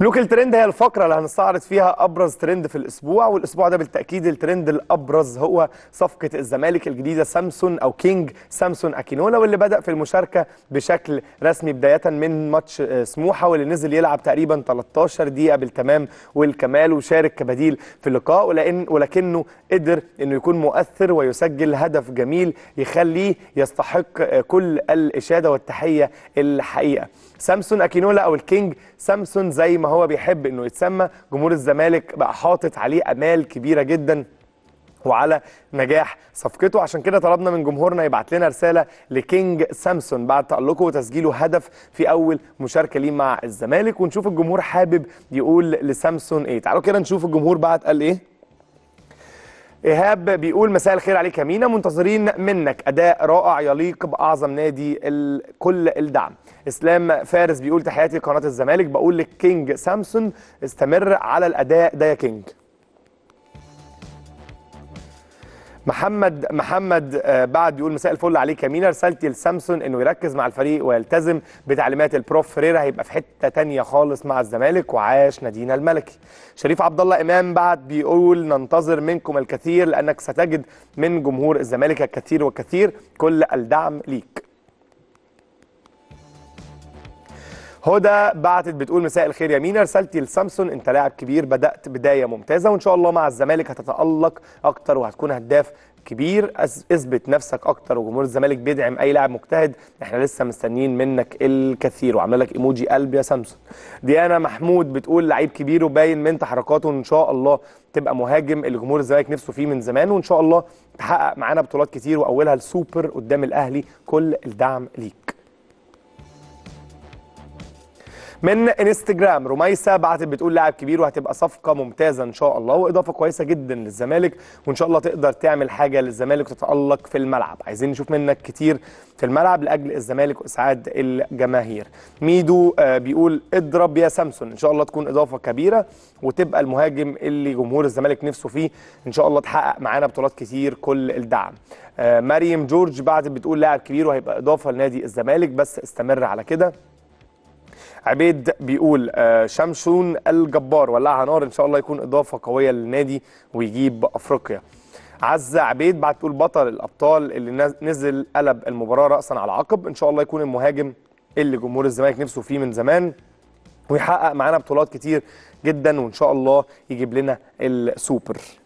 ملوك الترند هي الفقرة اللي هنستعرض فيها أبرز ترند في الأسبوع والأسبوع ده بالتأكيد الترند الأبرز هو صفقة الزمالك الجديدة سامسون أو كينج سامسون أكينولا واللي بدأ في المشاركة بشكل رسمي بداية من ماتش آه، سموحة واللي نزل يلعب تقريبا 13 دقيقة بالتمام والكمال وشارك كبديل في اللقاء ولكن ولكنه قدر إنه يكون مؤثر ويسجل هدف جميل يخليه يستحق آه، كل الإشادة والتحية الحقيقة سامسون أكينولا أو الكينج سامسون زي ما هو بيحب انه يتسمى جمهور الزمالك بقى حاطط عليه امال كبيره جدا وعلى نجاح صفقته عشان كده طلبنا من جمهورنا يبعت لنا رساله لكينج سامسون بعد تالقه وتسجيله هدف في اول مشاركه ليه مع الزمالك ونشوف الجمهور حابب يقول لسامسون ايه تعالوا كده نشوف الجمهور بعت قال ايه ايهاب بيقول مساء الخير عليك يا مينا منتظرين منك اداء رائع يليق باعظم نادي ال... كل الدعم اسلام فارس بيقول تحياتي لقناه الزمالك بقول لك كينج سامسون استمر على الاداء ده يا كينج محمد محمد آه، بعد يقول مساء الفل عليك يا مينا رسالتي لسامسون انه يركز مع الفريق ويلتزم بتعليمات البروف فريرا هيبقى في حته تانية خالص مع الزمالك وعاش نادينا الملكي. شريف عبد الله امام بعد بيقول ننتظر منكم الكثير لانك ستجد من جمهور الزمالك الكثير والكثير كل الدعم ليك. هدى بعتت بتقول مساء الخير يا مينا رسالتي لسامسون انت لاعب كبير بدات بدايه ممتازه وان شاء الله مع الزمالك هتتالق اكتر وهتكون هداف كبير اثبت نفسك اكتر وجمهور الزمالك بيدعم اي لاعب مجتهد احنا لسه مستنيين منك الكثير وعامله لك ايموجي قلب يا سامسون ديانا محمود بتقول لعيب كبير وباين من تحركاته ان شاء الله تبقى مهاجم اللي جمهور الزمالك نفسه فيه من زمان وان شاء الله تحقق معانا بطولات كتير واولها السوبر قدام الاهلي كل الدعم ليك من انستجرام رميسة بعتت بتقول لاعب كبير وهتبقى صفقة ممتازة إن شاء الله وإضافة كويسة جدا للزمالك وإن شاء الله تقدر تعمل حاجة للزمالك وتتألق في الملعب عايزين نشوف منك كتير في الملعب لأجل الزمالك وإسعاد الجماهير ميدو آه، بيقول اضرب يا سامسون إن شاء الله تكون إضافة كبيرة وتبقى المهاجم اللي جمهور الزمالك نفسه فيه إن شاء الله تحقق معانا بطولات كتير كل الدعم آه، مريم جورج بعد بتقول لاعب كبير وهيبقى إضافة لنادي الزمالك بس استمر على كده عبيد بيقول آه، شمسون الجبار ولعها نار ان شاء الله يكون اضافه قويه للنادي ويجيب افريقيا عزة عبيد بعد تقول بطل الابطال اللي نزل قلب المباراه راسا على عقب ان شاء الله يكون المهاجم اللي جمهور الزمالك نفسه فيه من زمان ويحقق معانا بطولات كتير جدا وان شاء الله يجيب لنا السوبر